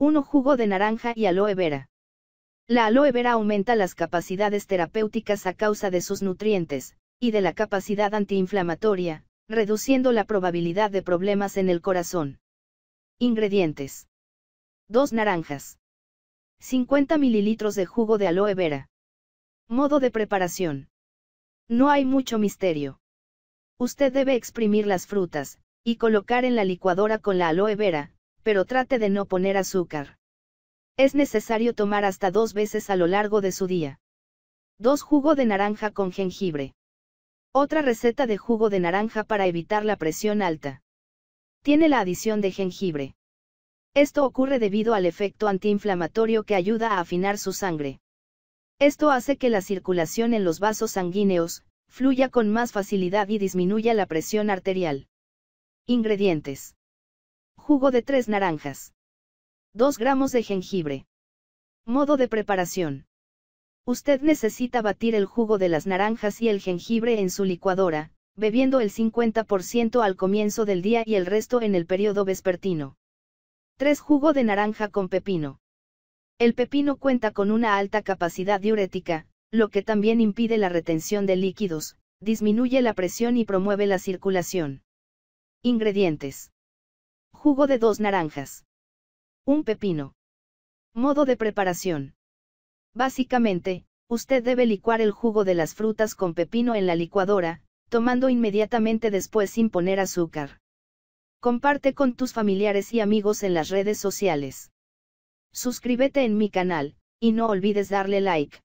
1. Jugo de naranja y aloe vera. La aloe vera aumenta las capacidades terapéuticas a causa de sus nutrientes, y de la capacidad antiinflamatoria, reduciendo la probabilidad de problemas en el corazón. Ingredientes. 2 naranjas. 50 ml de jugo de aloe vera. Modo de preparación. No hay mucho misterio. Usted debe exprimir las frutas, y colocar en la licuadora con la aloe vera, pero trate de no poner azúcar. Es necesario tomar hasta dos veces a lo largo de su día. 2. Jugo de naranja con jengibre. Otra receta de jugo de naranja para evitar la presión alta. Tiene la adición de jengibre. Esto ocurre debido al efecto antiinflamatorio que ayuda a afinar su sangre. Esto hace que la circulación en los vasos sanguíneos, fluya con más facilidad y disminuya la presión arterial. Ingredientes. Jugo de 3 naranjas. 2 gramos de jengibre. Modo de preparación. Usted necesita batir el jugo de las naranjas y el jengibre en su licuadora, bebiendo el 50% al comienzo del día y el resto en el periodo vespertino. 3. Jugo de naranja con pepino. El pepino cuenta con una alta capacidad diurética, lo que también impide la retención de líquidos, disminuye la presión y promueve la circulación. Ingredientes. Jugo de dos naranjas. Un pepino. Modo de preparación. Básicamente, usted debe licuar el jugo de las frutas con pepino en la licuadora, tomando inmediatamente después sin poner azúcar. Comparte con tus familiares y amigos en las redes sociales. Suscríbete en mi canal, y no olvides darle like.